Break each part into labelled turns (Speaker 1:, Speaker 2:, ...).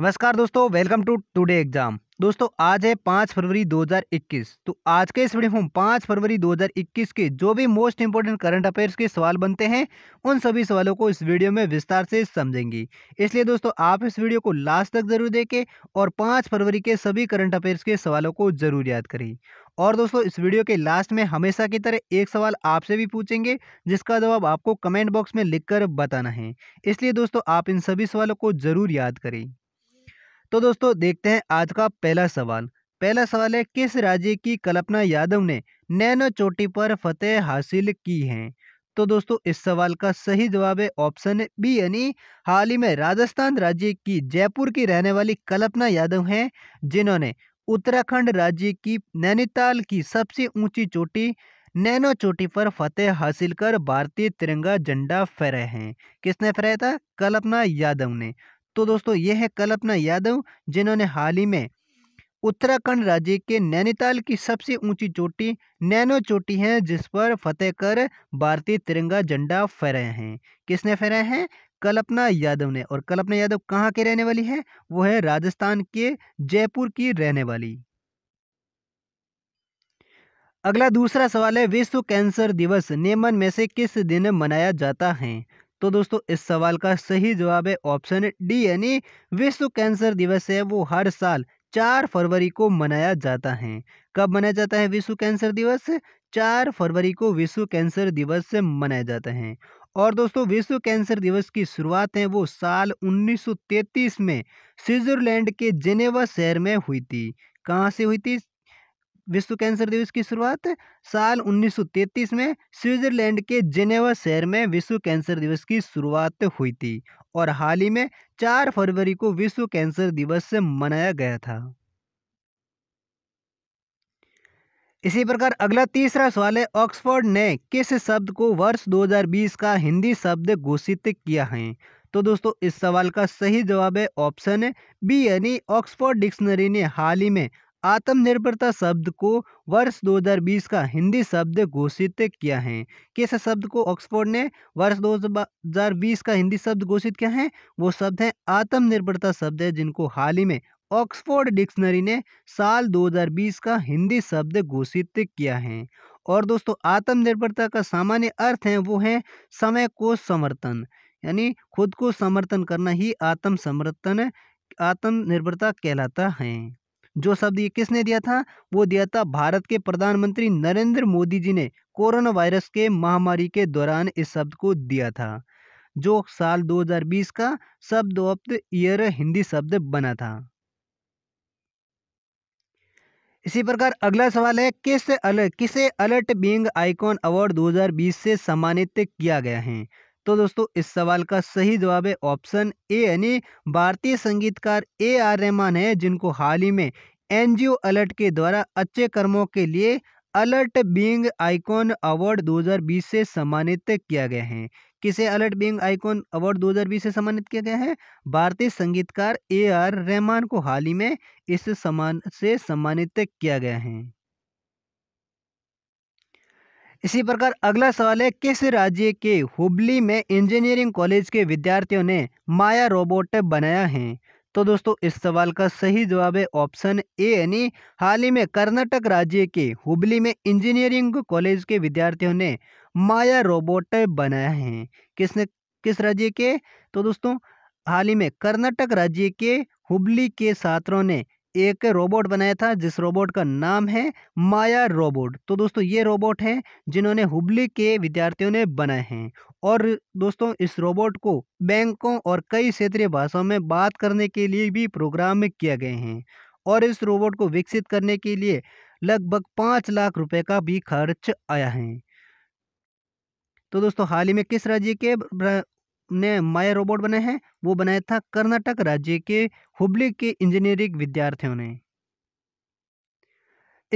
Speaker 1: नमस्कार दोस्तों welcome to today exam दोस्तों आज है पाँच फरवरी 2021 तो आज के इस वीडियो में हम पाँच फरवरी 2021 के जो भी मोस्ट इम्पोर्टेंट करंट अफेयर्स के सवाल बनते हैं उन सभी सवालों को इस वीडियो में विस्तार से समझेंगे इसलिए दोस्तों आप इस वीडियो को लास्ट तक जरूर देखें और पाँच फरवरी के सभी करंट अफेयर्स के सवालों को जरूर याद करें और दोस्तों इस वीडियो के लास्ट में हमेशा की तरह एक सवाल आपसे भी पूछेंगे जिसका जवाब आपको कमेंट बॉक्स में लिख बताना है इसलिए दोस्तों आप इन सभी सवालों को जरूर याद करें तो दोस्तों देखते हैं आज का पहला सवाल पहला सवाल है किस राज्य की कल्पना यादव ने नैनो चोटी पर फतेह हासिल की है तो दोस्तों इस सवाल का सही जवाब है ऑप्शन बी यानी हाल ही में राजस्थान राज्य की जयपुर की रहने वाली कल्पना यादव हैं जिन्होंने उत्तराखंड राज्य की नैनीताल की सबसे ऊंची चोटी नैनो चोटी पर फतेह हासिल कर भारतीय तिरंगा झंडा फहराए हैं किसने फहराया था कल्पना यादव ने तो दोस्तों ये है कल्पना यादव जिन्होंने हाल ही में उत्तराखंड राज्य के नैनीताल की सबसे ऊंची चोटी नैनो चोटी है जिस पर फतेह कर भारतीय तिरंगा झंडा फहराए हैं किसने फहराए हैं कल्पना यादव ने और कल्पना यादव कहाँ के रहने वाली है वो है राजस्थान के जयपुर की रहने वाली अगला दूसरा सवाल है विश्व कैंसर दिवस नियमन में से किस दिन मनाया जाता है तो दोस्तों इस सवाल का सही जवाब है ऑप्शन डी यानी विश्व कैंसर दिवस है वो हर साल चार फरवरी को मनाया जाता है कब मनाया जाता है विश्व कैंसर दिवस चार फरवरी को विश्व कैंसर दिवस मनाया जाता है और दोस्तों विश्व कैंसर दिवस की शुरुआत है वो साल 1933 में स्विट्जरलैंड के जेनेवा शहर में हुई थी कहाँ से हुई थी विश्व कैंसर दिवस की शुरुआत साल 1933 में स्विट्जरलैंड के जेनेवा शहर में विश्व कैंसर दिवस की शुरुआत हुई थी और हाल ही में 4 फरवरी को विश्व कैंसर दिवस मनाया गया था इसी प्रकार अगला तीसरा सवाल है ऑक्सफोर्ड ने किस शब्द को वर्ष 2020 का हिंदी शब्द घोषित किया है तो दोस्तों इस सवाल का सही जवाब है ऑप्शन बी यानी ऑक्सफोर्ड डिक्शनरी ने हाल ही में आत्मनिर्भरता शब्द को वर्ष 2020 का हिंदी शब्द घोषित किया है किस शब्द को ऑक्सफोर्ड ने वर्ष 2020 का हिंदी शब्द घोषित किया है वो शब्द है आत्मनिर्भरता शब्द है जिनको हाल ही में ऑक्सफोर्ड डिक्शनरी ने साल 2020 का हिंदी शब्द घोषित किया है और दोस्तों आत्मनिर्भरता का सामान्य अर्थ है वो है समय को समर्थन यानी खुद को समर्थन करना ही आत्म समर्थन आत्मनिर्भरता कहलाता है जो शब्द ये किसने दिया था वो दिया था भारत के प्रधानमंत्री नरेंद्र मोदी जी ने कोरोना वायरस के महामारी के दौरान इस शब्द को दिया था जो साल 2020 का शब्द ऑफ ईयर हिंदी शब्द बना था इसी प्रकार अगला सवाल है किस अलर्ट किसे अलर्ट बींग आइकॉन अवार्ड 2020 से सम्मानित किया गया है तो दोस्तों इस सवाल का सही जवाब है ऑप्शन ए यानी भारतीय संगीतकार ए आर रहमान है जिनको हाल ही में एनजीओ अलर्ट के द्वारा अच्छे कर्मों के लिए अलर्ट बींग आइकॉन अवार्ड 2020 से सम्मानित किया गया है किसे अलर्ट बींग आइकॉन अवार्ड 2020 से सम्मानित किया गया है भारतीय संगीतकार ए आर रहमान को हाल ही में इस सम्मान से सम्मानित किया गया है इसी प्रकार अगला सवाल है किस राज्य के हुबली में इंजीनियरिंग कॉलेज के विद्यार्थियों ने माया रोबोट बनाया है तो दोस्तों इस सवाल का सही जवाब है ऑप्शन ए यानी हाल ही में कर्नाटक राज्य के हुबली में इंजीनियरिंग कॉलेज के विद्यार्थियों ने माया रोबोट बनाया है किसने किस राज्य के तो दोस्तों हाल ही में कर्नाटक राज्य के हुबली के छात्रों ने एक रोबोट बनाया था जिस रोबोट का नाम है माया रोबोट तो दोस्तों ये रोबोट हैं जिन्होंने हुबली के विद्यार्थियों ने बनाए हैं और दोस्तों इस रोबोट को बैंकों और कई क्षेत्रीय भाषाओं में बात करने के लिए भी प्रोग्राम में किया गए हैं और इस रोबोट को विकसित करने के लिए लगभग पाँच लाख रुपये का भी खर्च आया है तो दोस्तों हाल ही में किस राज्य के ने माया रोबोट बनाया है वो बनाया था कर्नाटक राज्य के हुबली के इंजीनियरिंग विद्यार्थियों ने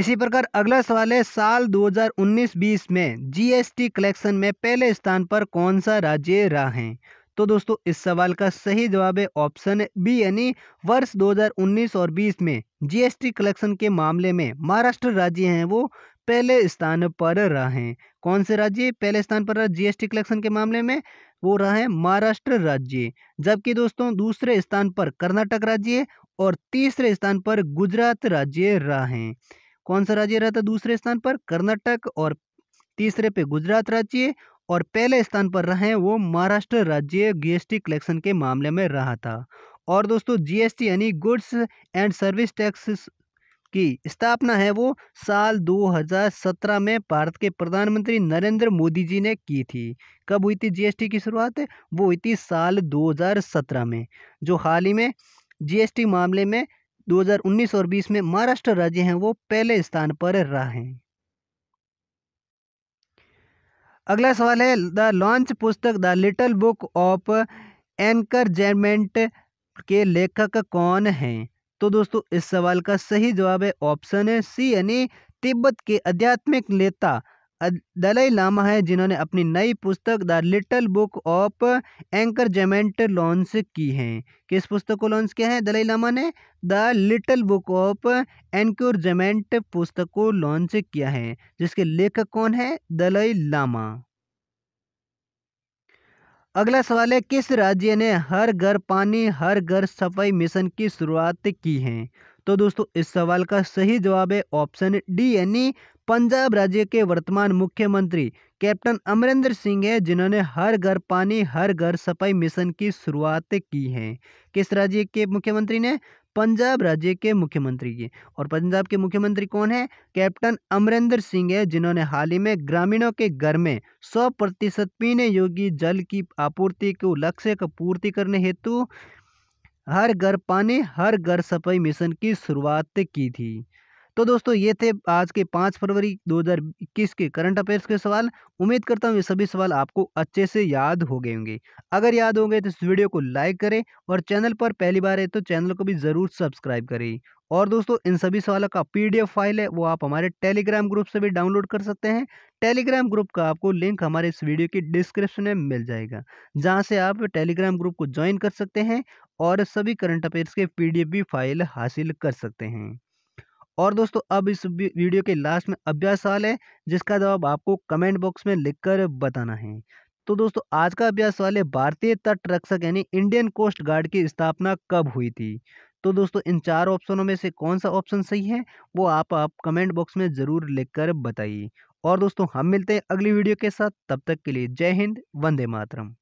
Speaker 1: इसी प्रकार अगला सवाल है साल 2019-20 में जीएसटी कलेक्शन में पहले स्थान पर कौन सा राज्य रहा है तो दोस्तों इस सवाल का सही जवाब है ऑप्शन बी यानी वर्ष 2019 और 20 में जीएसटी कलेक्शन के मामले में महाराष्ट्र राज्य हैं वो पहले स्थान पर रहे कौन से राज्य पहले स्थान पर रहा जीएसटी कलेक्शन के मामले में वो रहा है महाराष्ट्र राज्य जबकि दोस्तों दूसरे स्थान पर कर्नाटक राज्य और तीसरे स्थान पर गुजरात राज्य रहा है कौन सा राज्य रहता दूसरे स्थान पर कर्नाटक और तीसरे पे गुजरात राज्य और पहले स्थान पर रहे वो महाराष्ट्र राज्य जीएसटी कलेक्शन के मामले में रहा था और दोस्तों जीएसटी यानी गुड्स एंड सर्विस टैक्स की स्थापना है वो साल 2017 में भारत के प्रधानमंत्री नरेंद्र मोदी जी ने की थी कब हुई थी जीएसटी की शुरुआत वो हुई थी साल 2017 में जो हाल ही में जीएसटी मामले में 2019 और 20 में महाराष्ट्र राज्य हैं वो पहले स्थान पर रहे है अगला सवाल है द लॉन्च पुस्तक the little book of encouragement के लेखक कौन हैं तो दोस्तों इस सवाल का सही जवाब है ऑप्शन है सी यानी तिब्बत के आध्यात्मिक नेता दलाई लामा है जिन्होंने अपनी नई पुस्तक द लिटल बुक ऑफ जेमेंट लॉन्च की है किस पुस्तक को लॉन्च किया है दलाई लामा ने द लिटल बुक ऑफ जेमेंट पुस्तक को लॉन्च किया है जिसके लेखक कौन है दलाई लामा अगला सवाल है किस राज्य ने हर घर पानी हर घर सफाई मिशन की शुरुआत की है तो दोस्तों इस सवाल का सही जवाब है ऑप्शन डी यानी पंजाब राज्य के वर्तमान मुख्यमंत्री कैप्टन अमरिंदर सिंह है जिन्होंने हर घर पानी हर घर सफाई मिशन की शुरुआत की है किस राज्य के मुख्यमंत्री ने पंजाब राज्य के मुख्यमंत्री की और पंजाब के मुख्यमंत्री कौन है कैप्टन अमरिंदर सिंह है जिन्होंने हाल ही में ग्रामीणों के घर में सौ प्रतिशत पीने योग्य जल की आपूर्ति को लक्ष्य का पूर्ति करने हेतु हर घर पानी हर घर सफाई मिशन की शुरुआत की थी तो दोस्तों ये थे आज के पाँच फरवरी 2021 के करंट अफेयर्स के सवाल उम्मीद करता हूँ ये सभी सवाल आपको अच्छे से याद हो गए होंगे अगर याद हो गए तो इस वीडियो को लाइक करें और चैनल पर पहली बार है तो चैनल को भी ज़रूर सब्सक्राइब करें और दोस्तों इन सभी सवालों का पीडीएफ फाइल है वो आप हमारे टेलीग्राम ग्रुप से भी डाउनलोड कर सकते हैं टेलीग्राम ग्रुप का आपको लिंक हमारे इस वीडियो की डिस्क्रिप्शन में मिल जाएगा जहाँ से आप टेलीग्राम ग्रुप को ज्वाइन कर सकते हैं और सभी करंट अफेयर्स के पी भी फाइल हासिल कर सकते हैं और दोस्तों अब इस वीडियो के लास्ट में अभ्यास सवाल है जिसका जवाब आपको कमेंट बॉक्स में लिखकर बताना है तो दोस्तों आज का अभ्यास सवाल है भारतीय तट रक्षक यानी इंडियन कोस्ट गार्ड की स्थापना कब हुई थी तो दोस्तों इन चार ऑप्शनों में से कौन सा ऑप्शन सही है वो आप आप कमेंट बॉक्स में ज़रूर लिखकर बताइए और दोस्तों हम मिलते हैं अगली वीडियो के साथ तब तक के लिए जय हिंद वंदे मातरम